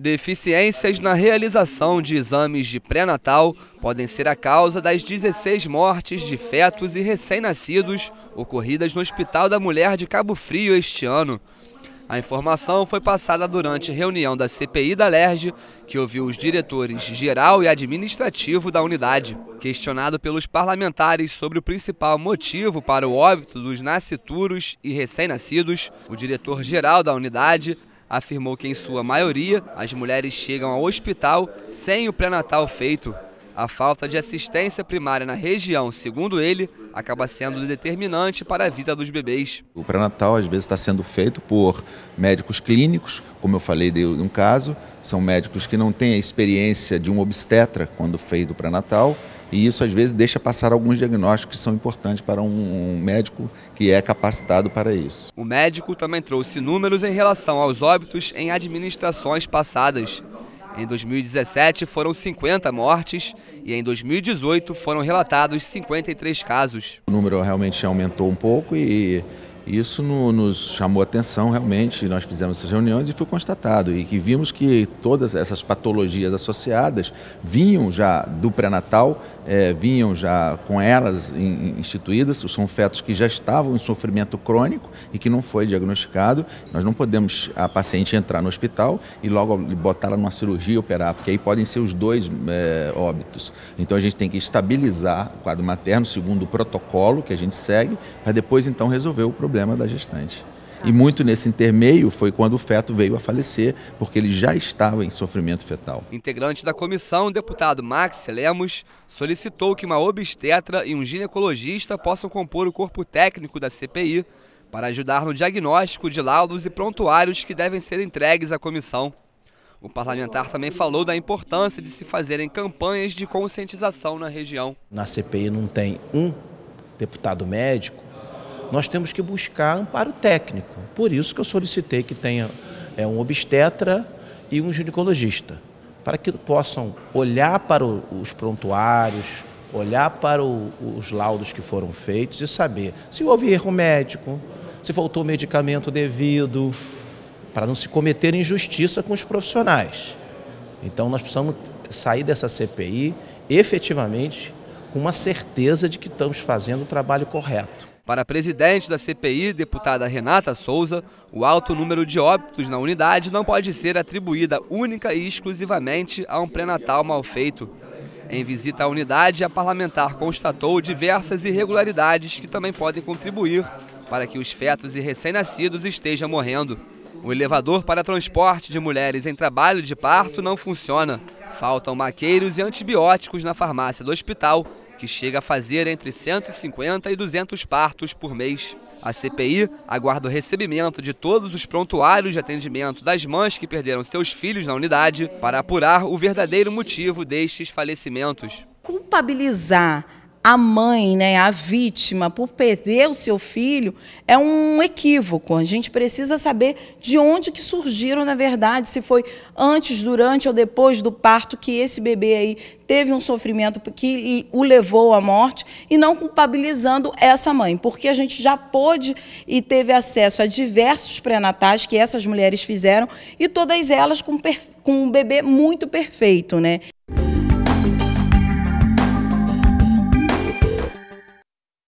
Deficiências na realização de exames de pré-natal podem ser a causa das 16 mortes de fetos e recém-nascidos ocorridas no Hospital da Mulher de Cabo Frio este ano. A informação foi passada durante reunião da CPI da LERJ, que ouviu os diretores geral e administrativo da unidade. Questionado pelos parlamentares sobre o principal motivo para o óbito dos nascituros e recém-nascidos, o diretor-geral da unidade afirmou que, em sua maioria, as mulheres chegam ao hospital sem o pré-natal feito. A falta de assistência primária na região, segundo ele, acaba sendo determinante para a vida dos bebês. O pré-natal às vezes está sendo feito por médicos clínicos, como eu falei de um caso, são médicos que não têm a experiência de um obstetra quando feito o pré-natal e isso, às vezes, deixa passar alguns diagnósticos que são importantes para um, um médico que é capacitado para isso. O médico também trouxe números em relação aos óbitos em administrações passadas. Em 2017 foram 50 mortes e em 2018 foram relatados 53 casos. O número realmente aumentou um pouco e isso no, nos chamou atenção realmente, nós fizemos essas reuniões e foi constatado, e que vimos que todas essas patologias associadas vinham já do pré-natal, é, vinham já com elas in, instituídas, são fetos que já estavam em sofrimento crônico e que não foi diagnosticado. Nós não podemos a paciente entrar no hospital e logo botá-la numa cirurgia e operar, porque aí podem ser os dois é, óbitos. Então a gente tem que estabilizar o quadro materno segundo o protocolo que a gente segue, para depois então resolver o problema problema da gestante. E muito nesse intermeio foi quando o feto veio a falecer, porque ele já estava em sofrimento fetal. Integrante da comissão, o deputado Max Lemos, solicitou que uma obstetra e um ginecologista possam compor o corpo técnico da CPI para ajudar no diagnóstico de laudos e prontuários que devem ser entregues à comissão. O parlamentar também falou da importância de se fazerem campanhas de conscientização na região. Na CPI não tem um deputado médico, nós temos que buscar amparo técnico. Por isso que eu solicitei que tenha é, um obstetra e um ginecologista, para que possam olhar para o, os prontuários, olhar para o, os laudos que foram feitos e saber se houve erro médico, se faltou medicamento devido, para não se cometer injustiça com os profissionais. Então nós precisamos sair dessa CPI efetivamente com uma certeza de que estamos fazendo o trabalho correto. Para a presidente da CPI, deputada Renata Souza, o alto número de óbitos na unidade não pode ser atribuída única e exclusivamente a um pré-natal mal feito. Em visita à unidade, a parlamentar constatou diversas irregularidades que também podem contribuir para que os fetos e recém-nascidos estejam morrendo. O elevador para transporte de mulheres em trabalho de parto não funciona. Faltam maqueiros e antibióticos na farmácia do hospital que chega a fazer entre 150 e 200 partos por mês. A CPI aguarda o recebimento de todos os prontuários de atendimento das mães que perderam seus filhos na unidade para apurar o verdadeiro motivo destes falecimentos. Culpabilizar a mãe, né, a vítima, por perder o seu filho, é um equívoco. A gente precisa saber de onde que surgiram, na verdade, se foi antes, durante ou depois do parto que esse bebê aí teve um sofrimento que o levou à morte e não culpabilizando essa mãe, porque a gente já pôde e teve acesso a diversos pré-natais que essas mulheres fizeram e todas elas com, com um bebê muito perfeito, né?